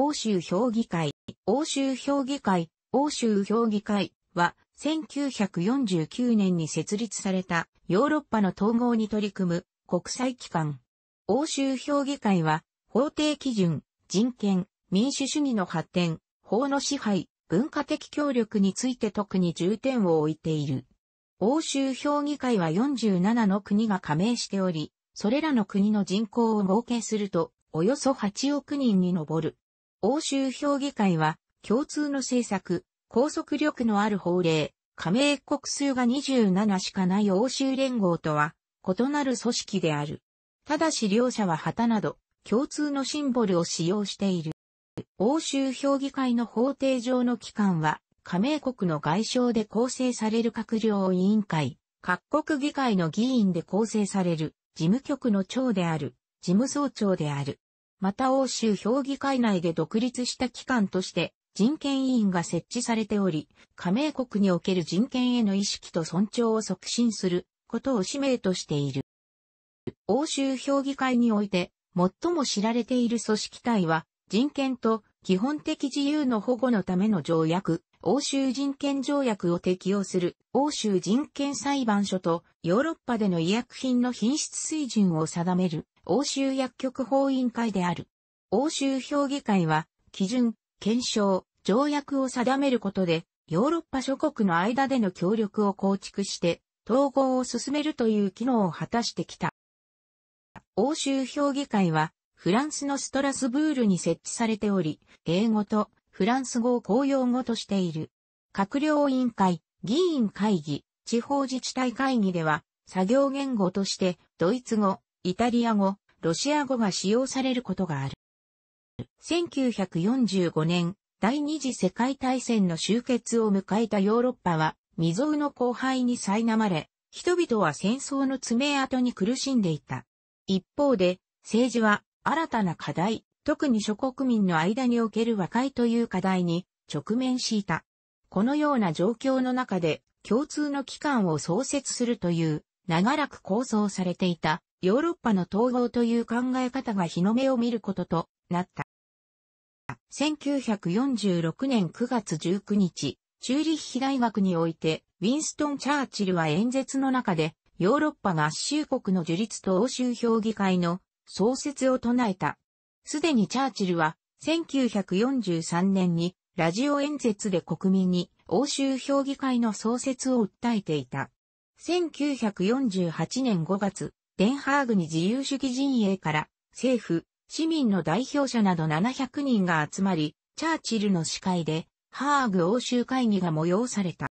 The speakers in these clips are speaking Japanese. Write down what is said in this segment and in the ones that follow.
欧州評議会、欧州評議会、欧州評議会は、1949年に設立されたヨーロッパの統合に取り組む国際機関。欧州評議会は、法定基準、人権、民主主義の発展、法の支配、文化的協力について特に重点を置いている。欧州評議会は47の国が加盟しており、それらの国の人口を合計すると、およそ8億人に上る。欧州評議会は、共通の政策、拘束力のある法令、加盟国数が27しかない欧州連合とは、異なる組織である。ただし両者は旗など、共通のシンボルを使用している。欧州評議会の法定上の機関は、加盟国の外相で構成される閣僚委員会、各国議会の議員で構成される、事務局の長である、事務総長である。また欧州評議会内で独立した機関として人権委員が設置されており、加盟国における人権への意識と尊重を促進することを使命としている。欧州評議会において最も知られている組織体は人権と基本的自由の保護のための条約、欧州人権条約を適用する欧州人権裁判所とヨーロッパでの医薬品の品質水準を定める欧州薬局法委員会である。欧州評議会は、基準、検証、条約を定めることで、ヨーロッパ諸国の間での協力を構築して、統合を進めるという機能を果たしてきた。欧州評議会は、フランスのストラスブールに設置されており、英語とフランス語を公用語としている。閣僚委員会、議員会議、地方自治体会議では、作業言語として、ドイツ語、イタリア語、ロシア語が使用されることがある。1945年、第二次世界大戦の終結を迎えたヨーロッパは、未曾有の荒廃に苛まれ、人々は戦争の爪痕に苦しんでいた。一方で、政治は新たな課題、特に諸国民の間における和解という課題に直面していた。このような状況の中で共通の機関を創設するという長らく構想されていたヨーロッパの統合という考え方が日の目を見ることとなった。1946年9月19日、チューリッヒ大学において、ウィンストン・チャーチルは演説の中で、ヨーロッパ合衆国の樹立と欧州評議会の創設を唱えた。すでにチャーチルは、1943年にラジオ演説で国民に欧州評議会の創設を訴えていた。1948年5月、デンハーグに自由主義陣営から政府、市民の代表者など700人が集まり、チャーチルの司会でハーグ欧州会議が催された。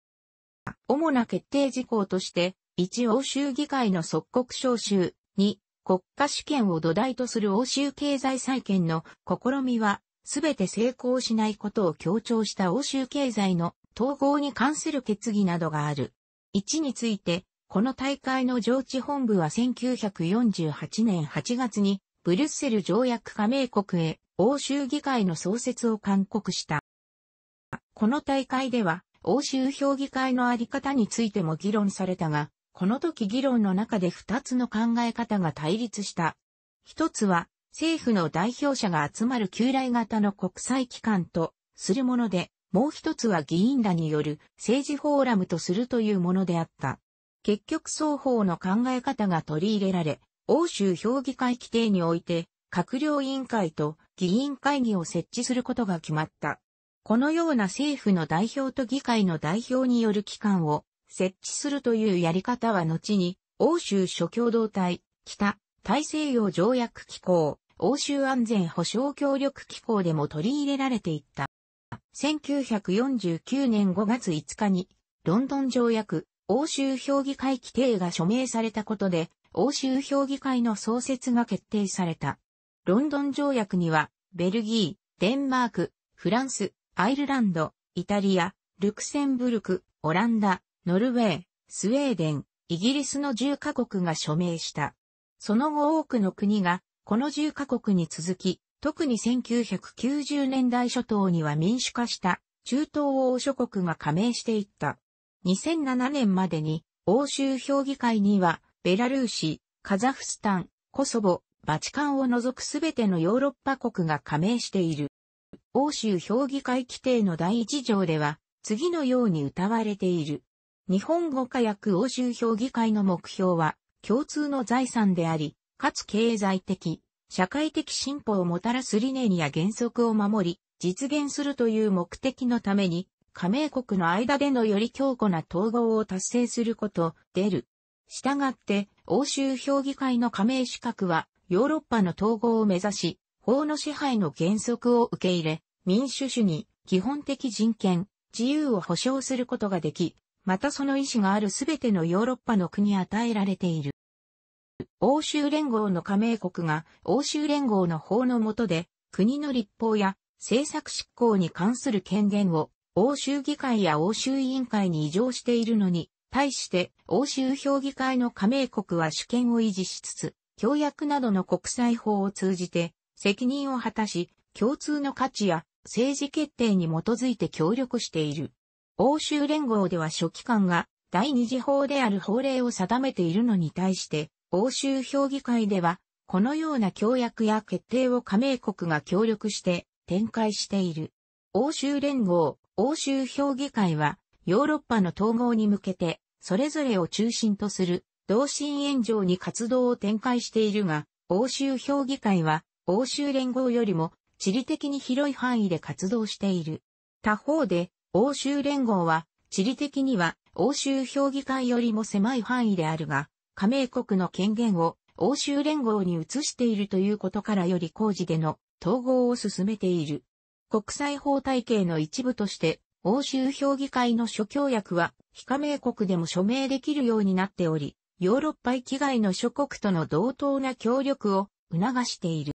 主な決定事項として、1欧州議会の即刻召集、2国家主権を土台とする欧州経済再建の試みは、すべて成功しないことを強調した欧州経済の統合に関する決議などがある。1について、この大会の上地本部は1948年8月にブリュッセル条約加盟国へ欧州議会の創設を勧告した。この大会では欧州評議会のあり方についても議論されたが、この時議論の中で2つの考え方が対立した。一つは政府の代表者が集まる旧来型の国際機関とするもので、もう一つは議員らによる政治フォーラムとするというものであった。結局双方の考え方が取り入れられ、欧州評議会規定において、閣僚委員会と議員会議を設置することが決まった。このような政府の代表と議会の代表による機関を設置するというやり方は後に、欧州諸共同体、北、大西洋条約機構、欧州安全保障協力機構でも取り入れられていった。1949年5月5日に、ロンドン条約、欧州評議会規定が署名されたことで、欧州評議会の創設が決定された。ロンドン条約には、ベルギー、デンマーク、フランス、アイルランド、イタリア、ルクセンブルク、オランダ、ノルウェー、スウェーデン、イギリスの10カ国が署名した。その後多くの国が、この10カ国に続き、特に1990年代初頭には民主化した中東欧諸国が加盟していった。2007年までに欧州評議会にはベラルーシ、カザフスタン、コソボ、バチカンを除くすべてのヨーロッパ国が加盟している。欧州評議会規定の第一条では次のように謳われている。日本語化訳欧州評議会の目標は共通の財産であり、かつ経済的、社会的進歩をもたらす理念や原則を守り、実現するという目的のために、加盟国の間でのより強固な統合を達成すること、出る。したがって、欧州評議会の加盟資格は、ヨーロッパの統合を目指し、法の支配の原則を受け入れ、民主主義、基本的人権、自由を保障することができ、またその意思があるすべてのヨーロッパの国与えられている。欧州連合の加盟国が欧州連合の法の下で国の立法や政策執行に関する権限を欧州議会や欧州委員会に異常しているのに、対して欧州評議会の加盟国は主権を維持しつつ、協約などの国際法を通じて責任を果たし、共通の価値や政治決定に基づいて協力している。欧州連合では書記官が第二次法である法令を定めているのに対して、欧州評議会では、このような協約や決定を加盟国が協力して展開している。欧州連合、欧州評議会は、ヨーロッパの統合に向けて、それぞれを中心とする、同心円状に活動を展開しているが、欧州評議会は、欧州連合よりも、地理的に広い範囲で活動している。他方で、欧州連合は、地理的には、欧州評議会よりも狭い範囲であるが、加盟国の権限を、欧州連合に移しているということからより工事での統合を進めている。国際法体系の一部として、欧州評議会の諸協約は、非加盟国でも署名できるようになっており、ヨーロッパ域外の諸国との同等な協力を促している。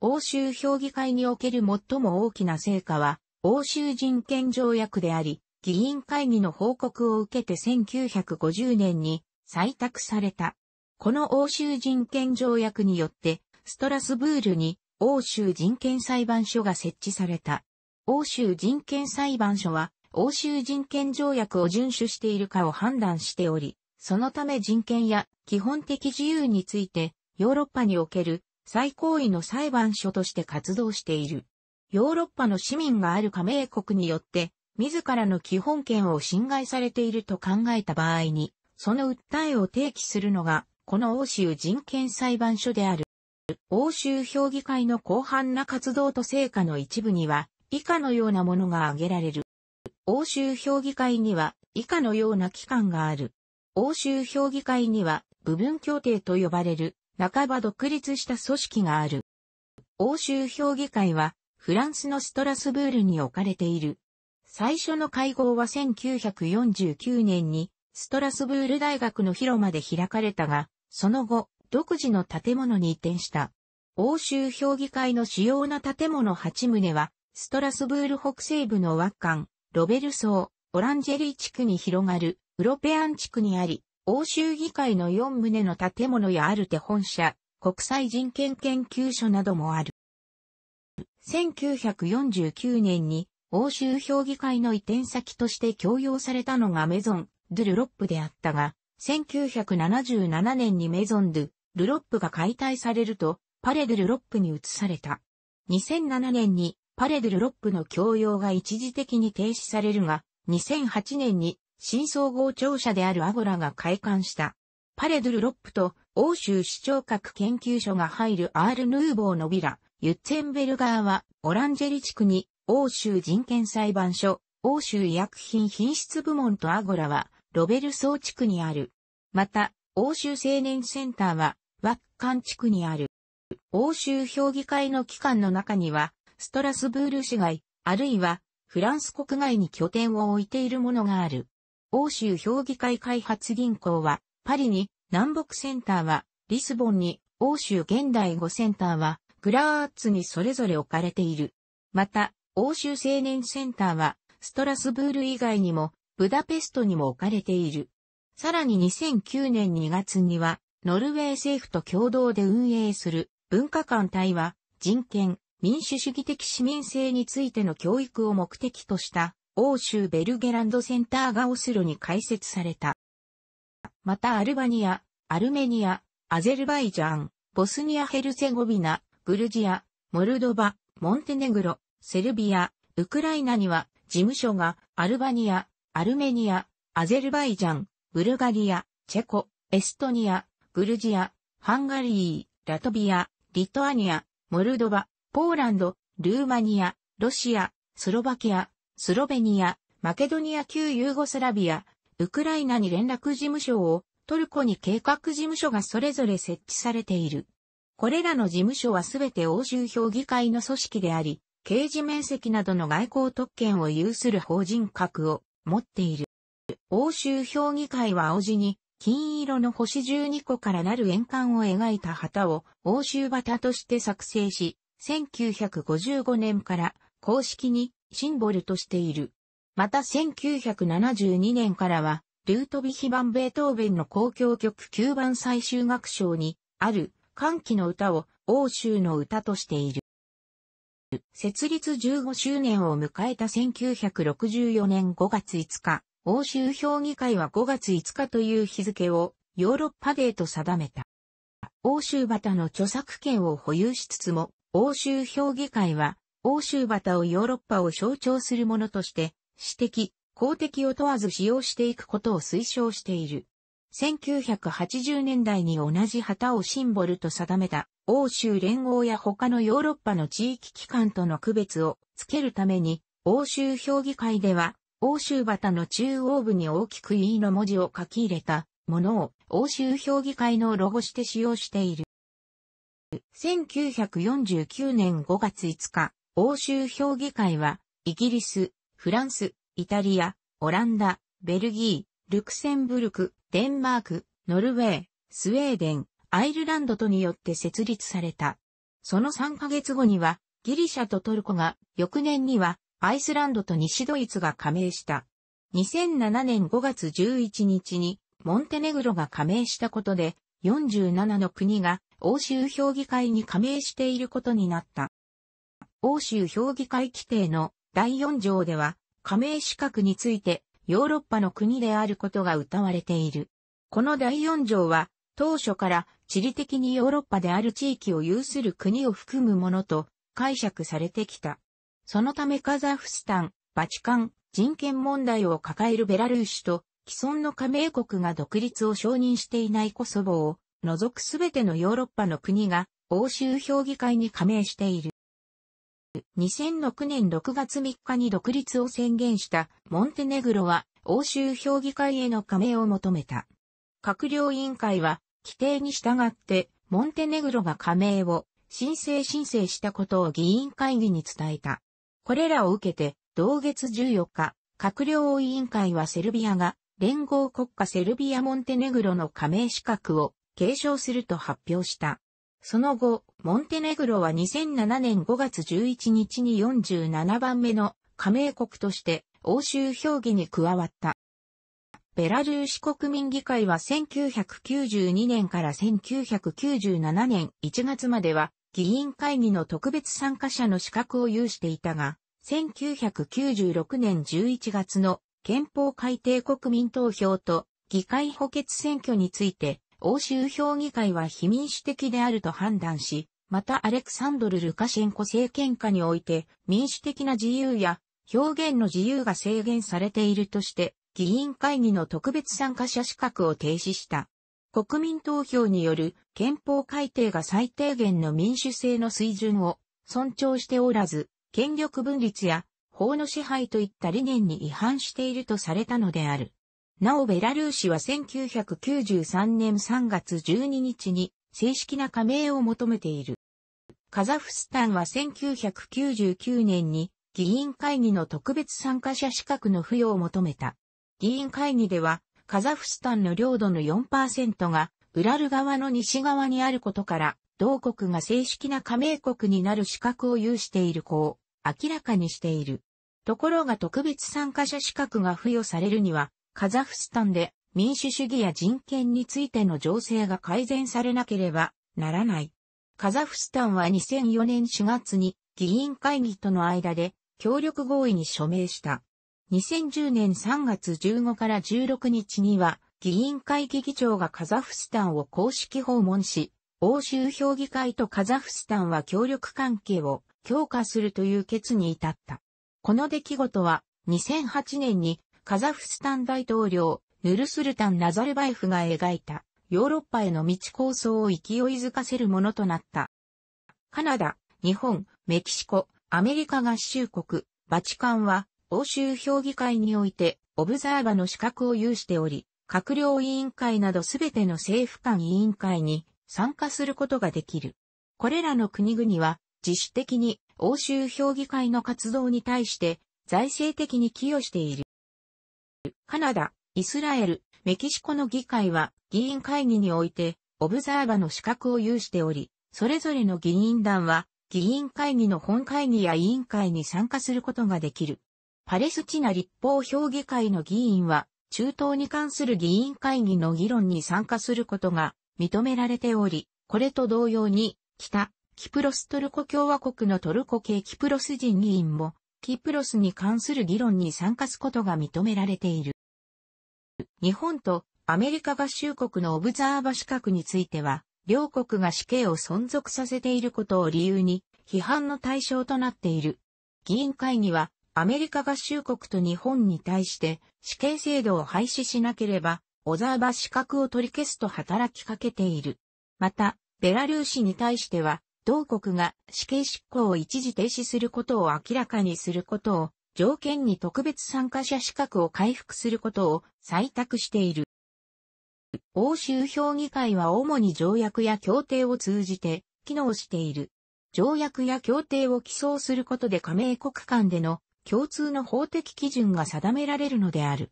欧州評議会における最も大きな成果は、欧州人権条約であり、議員会議の報告を受けて1950年に採択された。この欧州人権条約によって、ストラスブールに欧州人権裁判所が設置された。欧州人権裁判所は、欧州人権条約を遵守しているかを判断しており、そのため人権や基本的自由について、ヨーロッパにおける最高位の裁判所として活動している。ヨーロッパの市民がある加盟国によって、自らの基本権を侵害されていると考えた場合に、その訴えを提起するのが、この欧州人権裁判所である。欧州評議会の広範な活動と成果の一部には、以下のようなものが挙げられる。欧州評議会には、以下のような機関がある。欧州評議会には、部分協定と呼ばれる、半ば独立した組織がある。欧州評議会は、フランスのストラスブールに置かれている。最初の会合は1949年に、ストラスブール大学の広間で開かれたが、その後、独自の建物に移転した。欧州評議会の主要な建物8棟は、ストラスブール北西部のワッカン、ロベルソー、オランジェリー地区に広がる、ウロペアン地区にあり、欧州議会の4棟の建物やアルテ本社、国際人権研究所などもある。1949年に欧州評議会の移転先として供用されたのがメゾン・ドゥ・ルロップであったが、1977年にメゾン・ドゥ・ルロップが解体されると、パレ・ドルロップに移された。2007年にパレ・ドルロップの供用が一時的に停止されるが、2008年に新総合庁舎であるアゴラが開館した。パレ・ドルロップと欧州市長閣研究所が入るアール・ヌーボーのビラ、ユッツェンベルガーはオランジェリ地区に欧州人権裁判所、欧州医薬品品質部門とアゴラはロベルソー地区にある。また、欧州青年センターはワッカン地区にある。欧州評議会の機関の中には、ストラスブール市街、あるいはフランス国外に拠点を置いているものがある。欧州評議会開発銀行は、パリに、南北センターは、リスボンに、欧州現代語センターは、グラーツにそれぞれ置かれている。また、欧州青年センターは、ストラスブール以外にも、ブダペストにも置かれている。さらに2009年2月には、ノルウェー政府と共同で運営する文化館隊は人権、民主主義的市民性についての教育を目的とした欧州ベルゲランドセンターがオスロに開設された。またアルバニア、アルメニア、アゼルバイジャン、ボスニア・ヘルセゴビナ、グルジア、モルドバ、モンテネグロ、セルビア、ウクライナには事務所がアルバニア、アルメニア、アゼルバイジャン、ブルガリア、チェコ、エストニア、グルジア、ハンガリー、ラトビア、リトアニア、モルドバ、ポーランド、ルーマニア、ロシア、スロバキア、スロベニア、マケドニア旧ユーゴスラビア、ウクライナに連絡事務所を、トルコに計画事務所がそれぞれ設置されている。これらの事務所はすべて欧州評議会の組織であり、刑事面積などの外交特権を有する法人格を持っている。欧州評議会は青字に金色の星12個からなる円環を描いた旗を欧州旗として作成し、1955年から公式にシンボルとしている。また1972年からは、ルートビヒンベートーベンの交響曲9番最終楽章に、ある、歓喜の歌を欧州の歌としている。設立15周年を迎えた1964年5月5日、欧州評議会は5月5日という日付をヨーロッパデーと定めた。欧州旗の著作権を保有しつつも、欧州評議会は、欧州旗をヨーロッパを象徴するものとして、私的、公的を問わず使用していくことを推奨している。1980年代に同じ旗をシンボルと定めた欧州連合や他のヨーロッパの地域機関との区別をつけるために、欧州評議会では欧州旗の中央部に大きく E の文字を書き入れたものを欧州評議会のロゴして使用している。1949年5月5日、欧州評議会は、イギリス、フランス、イタリア、オランダ、ベルギー、ルクセンブルク、デンマーク、ノルウェー、スウェーデン、アイルランドとによって設立された。その3ヶ月後には、ギリシャとトルコが、翌年には、アイスランドと西ドイツが加盟した。2007年5月11日にモンテネグロが加盟したことで47の国が欧州評議会に加盟していることになった。欧州評議会規定の第4条では加盟資格についてヨーロッパの国であることが謳われている。この第4条は当初から地理的にヨーロッパである地域を有する国を含むものと解釈されてきた。そのためカザフスタン、バチカン、人権問題を抱えるベラルーシと、既存の加盟国が独立を承認していないコソボを、除くすべてのヨーロッパの国が、欧州評議会に加盟している。2006年6月3日に独立を宣言したモンテネグロは欧州評議会への加盟を求めた。閣僚委員会は規定に従ってモンテネグロが加盟を申請申請したことを議員会議に伝えた。これらを受けて、同月14日、閣僚委員会はセルビアが連合国家セルビア・モンテネグロの加盟資格を継承すると発表した。その後、モンテネグロは2007年5月11日に47番目の加盟国として欧州評議に加わった。ベラルーシ国民議会は1992年から1997年1月までは議員会議の特別参加者の資格を有していたが、1996年11月の憲法改定国民投票と議会補欠選挙について、欧州評議会は非民主的であると判断し、またアレクサンドル・ルカシェンコ政権下において民主的な自由や表現の自由が制限されているとして、議員会議の特別参加者資格を停止した。国民投票による憲法改定が最低限の民主制の水準を尊重しておらず、権力分立や法の支配といった理念に違反しているとされたのである。なおベラルーシは1993年3月12日に正式な加盟を求めている。カザフスタンは1999年に議員会議の特別参加者資格の付与を求めた。議員会議ではカザフスタンの領土の4%が、ウラル側の西側にあることから、同国が正式な加盟国になる資格を有している子を明らかにしている。ところが特別参加者資格が付与されるには、カザフスタンで民主主義や人権についての情勢が改善されなければならない。カザフスタンは2004年4月に議員会議との間で協力合意に署名した。2010年3月15から16日には、議員会議議長がカザフスタンを公式訪問し、欧州評議会とカザフスタンは協力関係を強化するという決に至った。この出来事は、2008年にカザフスタン大統領、ヌルスルタン・ナザルバエフが描いたヨーロッパへの道構想を勢いづかせるものとなった。カナダ、日本、メキシコ、アメリカ合衆国、バチカンは欧州評議会において、オブザーバの資格を有しており、閣僚委員会などすべての政府間委員会に参加することができる。これらの国々は自主的に欧州評議会の活動に対して財政的に寄与している。カナダ、イスラエル、メキシコの議会は議員会議においてオブザーバの資格を有しており、それぞれの議員団は議員会議の本会議や委員会に参加することができる。パレスチナ立法評議会の議員は、中東に関する議員会議の議論に参加することが認められており、これと同様に、北、キプロストルコ共和国のトルコ系キプロス人議員も、キプロスに関する議論に参加すことが認められている。日本とアメリカ合衆国のオブザーバ資格については、両国が死刑を存続させていることを理由に、批判の対象となっている。議員会議は、アメリカ合衆国と日本に対して死刑制度を廃止しなければ、小沢は資格を取り消すと働きかけている。また、ベラルーシに対しては、同国が死刑執行を一時停止することを明らかにすることを条件に特別参加者資格を回復することを採択している。欧州評議会は主に条約や協定を通じて機能している。条約や協定を起草することで加盟国間での共通の法的基準が定められるのである。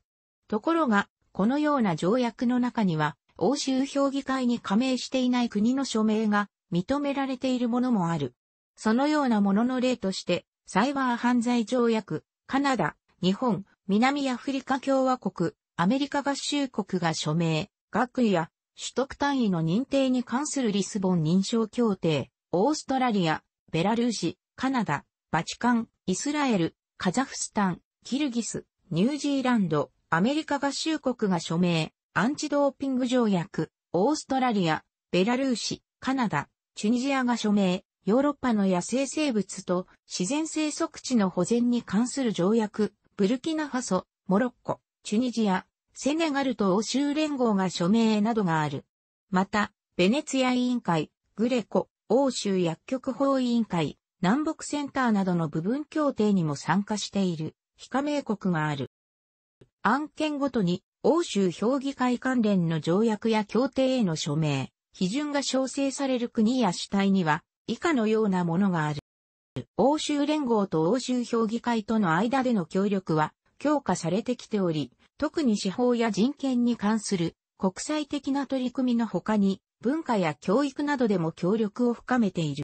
ところが、このような条約の中には、欧州評議会に加盟していない国の署名が認められているものもある。そのようなものの例として、サイバー犯罪条約、カナダ、日本、南アフリカ共和国、アメリカ合衆国が署名、学位や取得単位の認定に関するリスボン認証協定、オーストラリア、ベラルーシ、カナダ、バチカン、イスラエル、カザフスタン、キルギス、ニュージーランド、アメリカ合衆国が署名、アンチドーピング条約、オーストラリア、ベラルーシ、カナダ、チュニジアが署名、ヨーロッパの野生生物と自然生息地の保全に関する条約、ブルキナファソ、モロッコ、チュニジア、セネガルと欧州連合が署名などがある。また、ベネツィア委員会、グレコ、欧州薬局法委員会、南北センターなどの部分協定にも参加している非加盟国がある。案件ごとに欧州評議会関連の条約や協定への署名、批准が調整される国や主体には以下のようなものがある。欧州連合と欧州評議会との間での協力は強化されてきており、特に司法や人権に関する国際的な取り組みの他に文化や教育などでも協力を深めている。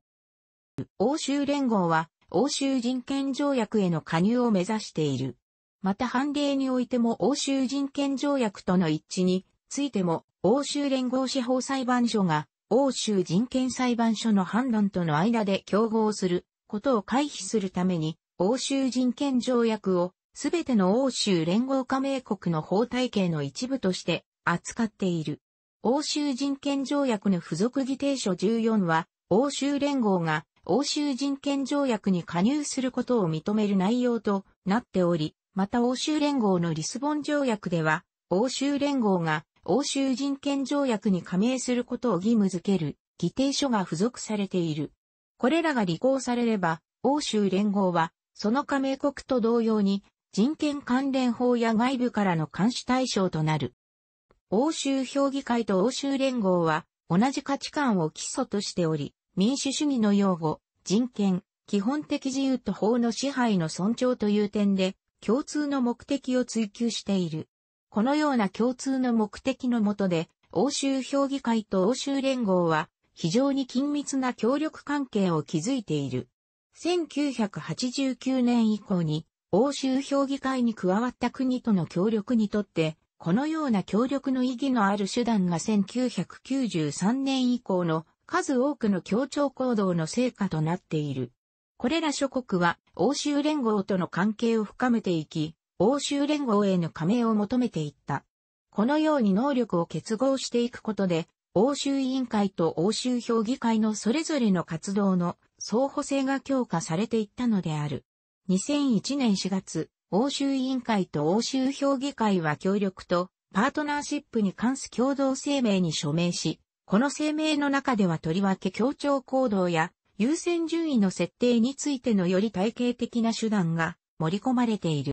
欧州連合は欧州人権条約への加入を目指している。また判例においても欧州人権条約との一致についても欧州連合司法裁判所が欧州人権裁判所の判断との間で競合することを回避するために欧州人権条約をすべての欧州連合加盟国の法体系の一部として扱っている。欧州人権条約の付属議定書14は欧州連合が欧州人権条約に加入することを認める内容となっており、また欧州連合のリスボン条約では、欧州連合が欧州人権条約に加盟することを義務付ける議定書が付属されている。これらが履行されれば、欧州連合は、その加盟国と同様に、人権関連法や外部からの監視対象となる。欧州評議会と欧州連合は、同じ価値観を基礎としており、民主主義の擁護、人権、基本的自由と法の支配の尊重という点で、共通の目的を追求している。このような共通の目的のもとで、欧州評議会と欧州連合は、非常に緊密な協力関係を築いている。1989年以降に、欧州評議会に加わった国との協力にとって、このような協力の意義のある手段が1993年以降の数多くの協調行動の成果となっている。これら諸国は欧州連合との関係を深めていき、欧州連合への加盟を求めていった。このように能力を結合していくことで、欧州委員会と欧州評議会のそれぞれの活動の相互性が強化されていったのである。2001年4月、欧州委員会と欧州評議会は協力とパートナーシップに関す共同声明に署名し、この声明の中ではとりわけ協調行動や優先順位の設定についてのより体系的な手段が盛り込まれている。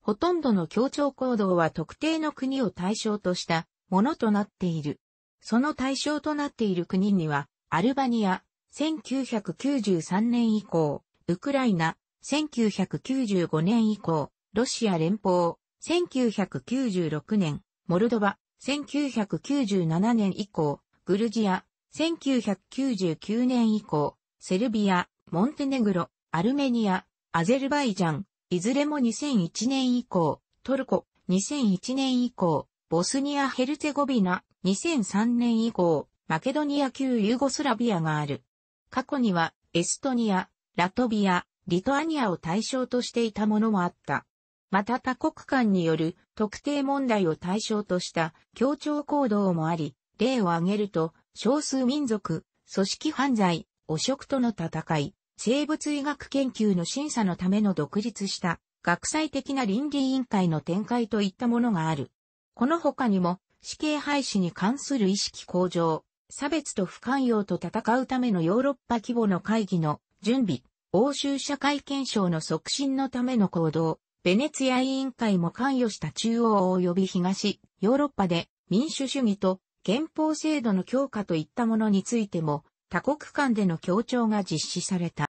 ほとんどの協調行動は特定の国を対象としたものとなっている。その対象となっている国には、アルバニア、1993年以降、ウクライナ、1995年以降、ロシア連邦、1996年、モルドバ、1997年以降、グルジア、1999年以降、セルビア、モンテネグロ、アルメニア、アゼルバイジャン、いずれも2001年以降、トルコ、2001年以降、ボスニア・ヘルツェゴビナ、2003年以降、マケドニア旧ユーゴスラビアがある。過去には、エストニア、ラトビア、リトアニアを対象としていたものもあった。また他国間による特定問題を対象とした協調行動もあり、例を挙げると、少数民族、組織犯罪、汚職との戦い、生物医学研究の審査のための独立した学際的な倫理委員会の展開といったものがある。この他にも死刑廃止に関する意識向上、差別と不寛容と戦うためのヨーロッパ規模の会議の準備、欧州社会憲章の促進のための行動、ベネツィア委員会も関与した中央及び東、ヨーロッパで民主主義と憲法制度の強化といったものについても、他国間での協調が実施された。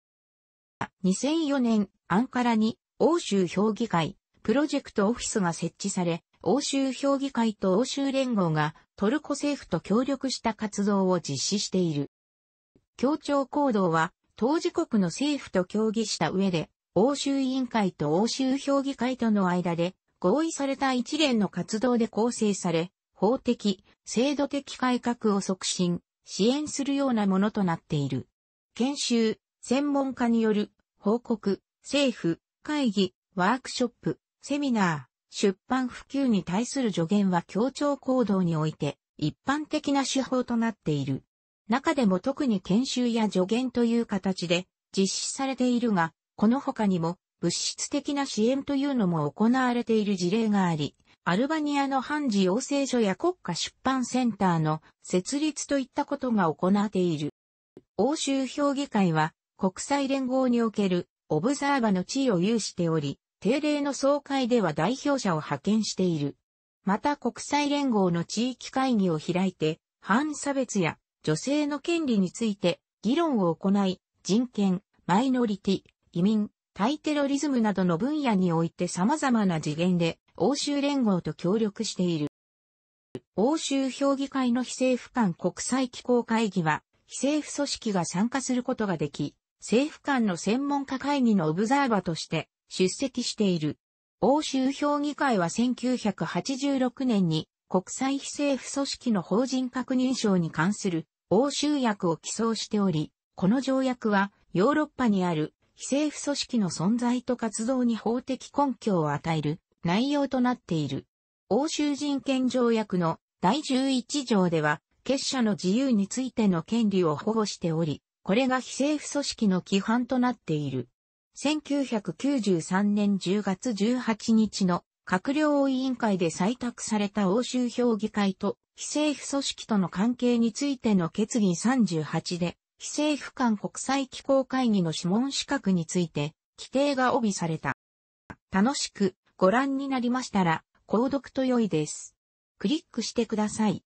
2004年、アンカラに欧州評議会、プロジェクトオフィスが設置され、欧州評議会と欧州連合がトルコ政府と協力した活動を実施している。協調行動は当事国の政府と協議した上で欧州委員会と欧州評議会との間で合意された一連の活動で構成され、法的、制度的改革を促進、支援するようなものとなっている。研修、専門家による、報告、政府、会議、ワークショップ、セミナー、出版普及に対する助言は協調行動において一般的な手法となっている。中でも特に研修や助言という形で実施されているが、この他にも物質的な支援というのも行われている事例があり、アルバニアの判事養成所や国家出版センターの設立といったことが行っている。欧州評議会は国際連合におけるオブザーバの地位を有しており、定例の総会では代表者を派遣している。また国際連合の地域会議を開いて、反差別や女性の権利について議論を行い、人権、マイノリティ、移民、対テロリズムなどの分野において様々な次元で欧州連合と協力している。欧州評議会の非政府間国際機構会議は、非政府組織が参加することができ、政府間の専門家会議のオブザーバとして出席している。欧州評議会は1986年に国際非政府組織の法人確認証に関する欧州薬を起草しており、この条約はヨーロッパにある非政府組織の存在と活動に法的根拠を与える内容となっている。欧州人権条約の第11条では、結社の自由についての権利を保護しており、これが非政府組織の規範となっている。1993年10月18日の閣僚委員会で採択された欧州評議会と非政府組織との関係についての決議38で、非政府間国際機構会議の諮問資格について、規定が帯びされた。楽しくご覧になりましたら、購読と良いです。クリックしてください。